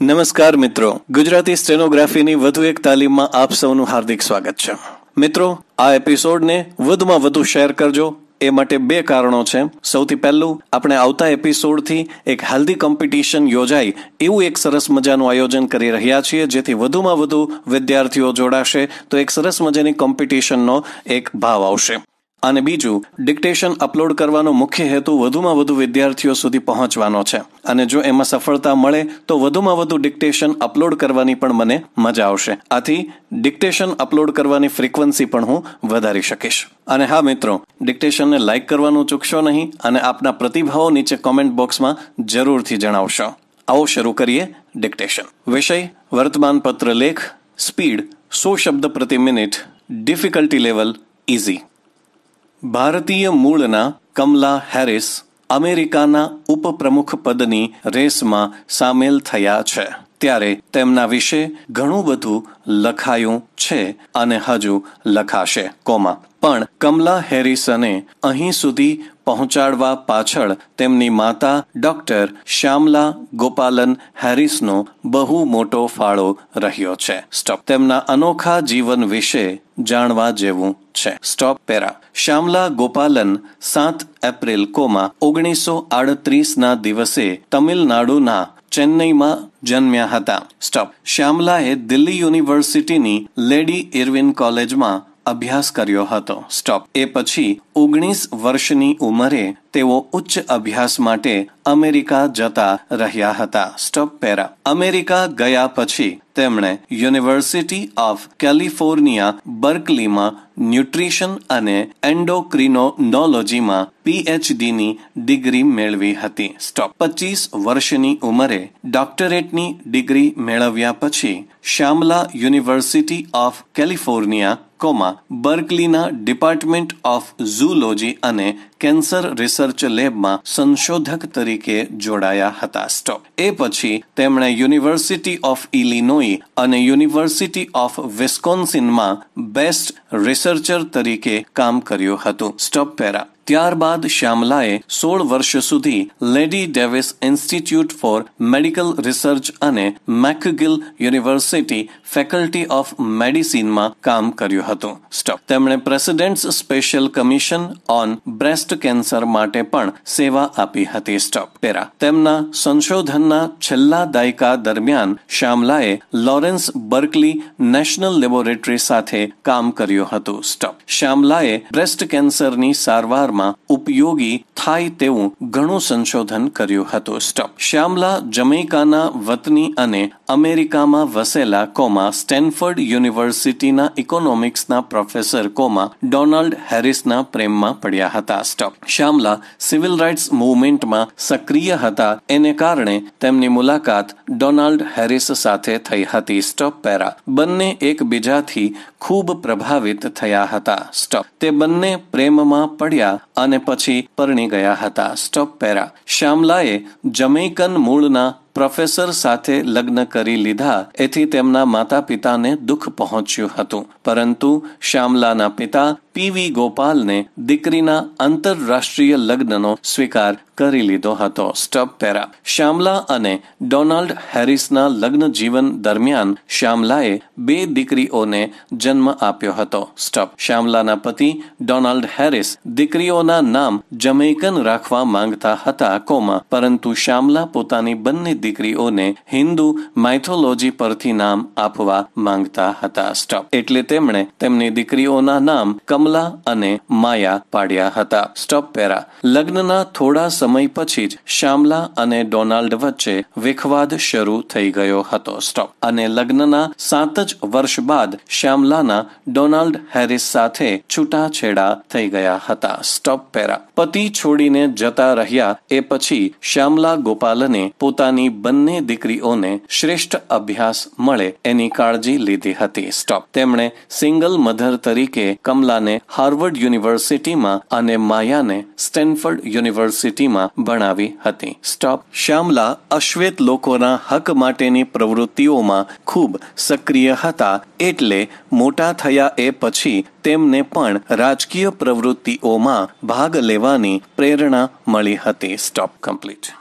નમસ્કાર મિત્રો ગુજરાતી સ્ટેનોગ્રાફીની વધુ એક તાલીમમાં આપ સૌનું હાર્દિક સ્વાગત છે મિત્રો આ એપિસોડને વધુમાં વધુ શેર કરજો એ માટે બે કારણો છે સૌથી પહેલું આપણે આવતા એપિસોડથી એક હેલ્ધી કોમ્પિટિશન યોજાય એવું એક સરસ મજાનું આયોજન કરી રહ્યા છીએ જેથી વધુમાં વધુ વિદ્યાર્થીઓ જોડાશે તો એક સરસ મજાની કોમ્પિટિશનનો એક ભાવ આવશે અને બીજું ડિક્ટેશન અપલોડ કરવાનો મુખ્ય હેતુ વધુમાં વધુ વિદ્યાર્થીઓ સુધી પહોંચવાનો છે અને જો એમાં સફળતા મળે તો વધુમાં વધુ ડિક્ટેશન અપલોડ કરવાની પણ મને મજા આવશે આથી ડિક્ટેશન અપલોડ કરવાની ફ્રિકવન્સી પણ હું વધારી શકીશ અને હા મિત્રો ડિક્ટેશનને લાઇક કરવાનું ચૂકશો નહીં અને આપના પ્રતિભાવો નીચે કોમેન્ટ બોક્સમાં જરૂરથી જણાવશો આવો શરૂ કરીએ ડિક્ટેશન વિષય વર્તમાનપત્ર લેખ સ્પીડ સો શબ્દ પ્રતિ મિનિટ ડિફિકલ્ટી લેવલ ઇઝી ભારતીય મૂળના કમલા હેરિસ અમેરિકાના ઉપપ્રમુખ પદની રેસમાં સામેલ થયા છે ત્યારે તેમના વિશે ઘણું બધું લખાયું છે અને હજુ લખાશે કોમા પણ કમલા હેરિસને અહીં સુધી પહોંચાડવા પાછળ તેમની માતા ડોક્ટર શ્યામલા ગોપાલન હેરિસનો બહુ મોટો ફાળો રહ્યો છે સ્ટોપ તેમના અનોખા જીવન વિશે જાણવા જેવું છે સ્ટોપ પેરા શ્યામલા ગોપાલન સાત એપ્રિલ કોમાં ઓગણીસો આડત્રીસના દિવસે તમિલનાડુના ચેન્નઈમાં જન્મ્યા હતા સ્ટોપ શ્યામલાએ દિલ્હી યુનિવર્સિટીની લેડી ઇરવિન કોલેજમાં અભ્યાસ કર્યો હતો સ્ટોપ એ પછી ઓગણીસ વર્ષની ઉંમરે તેઓ ઉચ્ચ અભ્યાસ માટે અમેરિકા જતા રહ્યા હતા સ્ટોપ પેરા અમેરિકા ગયા પછી તેમણે યુનિવર્સિટી ઓફ કેલિફોર્નિયા બર્કલીમાં ન્યુટ્રિશન અને એન્ડોક્રિનોનોલોજીમાં પીએચડીની ડિગ્રી મેળવી હતી સ્ટોપ પચીસ વર્ષની ઉંમરે ડોક્ટરેટની ડિગ્રી મેળવ્યા પછી Shyamala university of California comma બર્કલીના ડિપાર્ટમેન્ટ ઓફ ઝૂલોજી અને કેન્સર રિસર્ચ લેબમાં સંશોધક તરીકે જોડાયા હતા સ્ટોપ એ પછી તેમણે યુનિવર્સિટી ઓફ ઇલિનોઈ અને યુનિવર્સિટી ઓફ વિસ્કોન્સિનમાં બેસ્ટ રિસર્ચર તરીકે કામ કર્યું હતું સ્ટોપ પેરા ત્યારબાદ શ્યામલાએ સોળ વર્ષ સુધી Lady Davis Institute for Medical Research અને મેકગિલ યુનિવર્સિટી ફેકલ્ટી ઓફ મેડિસિનમાં કામ કર્યું હતું સ્ટોપ તેમણે president's special commission on breast cancer માટે પણ સેવા આપી હતી સ્ટોપ પેરા તેમના સંશોધનના છેલ્લા દાયકા દરમિયાન શ્યામલાએ લોરેન્સ બર્કલી નેશનલ લેબોરેટરી સાથે કામ કર્યું હતું સ્ટોપ શ્યામલાએ બ્રેસ્ટ કેન્સરની સારવાર વિસ્તારમાં ઉપયોગી થાય તેવું ઘણું સંશોધન કર્યું હતું સ્ટપ શ્યામલા જમૈકાના વતની અને અમેરિકામાં વસેલા કોમા સ્ટેનફર્ડ યુનિવર્સિટીના ઇકોનોમિક્સના પ્રોફેસર કોમા ડોનાલ્ડ હેરિસના પ્રેમમાં પડ્યા હતા સ્ટપ શ્યામલા સિવિલ રાઇટ્સ મુવમેન્ટમાં સક્રિય હતા એને કારણે તેમની મુલાકાત ડોનાલ્ડ હેરિસ સાથે થઈ હતી સ્ટપ પેરા બંને એકબીજાથી ખૂબ પ્રભાવિત થયા હતા સ્ટપ તે બંને પ્રેમમાં પડ્યા અને પછી પરણી ગયા હતા સ્ટોપ પેરા શ્યામલાએ જમૈકન મૂળના પ્રોફેસર સાથે લગ્ન કરી લીધા એથી તેમના માતા પિતાને દુઃખ પહોંચ્યું હતું પરંતુ શ્યામલાના પિતા પીવી ગોપાલને દીકરીના આંતરરાષ્ટ્રીય લગ્નનો સ્વીકાર કરી લીધો હતો સ્ટબ પેરા શ્યામલા અને ડોનાલ્ડ હેરિસના લગ્ન જીવન દરમિયાન શ્યામલાએ બે દીકરીઓને જન્મ આપ્યો હતો સ્ટબ શ્યામલાના પતિ ડોનાલ્ડ હેરિસ દીકરીઓના નામ જમૈકન રાખવા માંગતા હતા કોમા પરંતુ શ્યામલા પોતાની બંને દીકરીઓને હિન્દુ માઇથોલોજી પરથી નામ આપવા માંગતા હતા સ્ટબ એટલે તેમણે તેમની દીકરીઓના નામ કમ કમલા અને માયા પાડ્યા હતા સ્ટોપ પેરા લગ્નના થોડા સમય પછી જ શ્યામલા અને ડોનાલ્ડ વચ્ચે વિખવાદ શરૂ થઈ ગયો હતો સ્ટોપ અને લગ્નના સાત જ વર્ષ બાદ શ્યામલાના ડોનાલ્ડ હેરિસ સાથે છૂટાછેડા થઈ ગયા હતા સ્ટોપ પેરા પતિ છોડીને જતા રહ્યા એ પછી શ્યામલા ગોપાલને પોતાની બંને દીકરીઓને શ્રેષ્ઠ અભ્યાસ મળે એની કાળજી લીધી હતી સ્ટોપ તેમણે સિંગલ મધર તરીકે કમલાને હાર્વર્ડ યુનિવર્સિટીમાં અને માયાને સ્ટેનફર્ડ યુનિવર્સિટીમાં ભણાવી હતી સ્ટોપ શ્યામલા અશ્વેત લોકોના હક માટેની પ્રવૃત્તિઓમાં ખૂબ સક્રિય હતા એટલે મોટા થયા એ પછી તેમને પણ રાજકીય પ્રવૃત્તિઓમાં ભાગ લેવાની પ્રેરણા મળી હતી સ્ટોપ કમ્પ્લીટ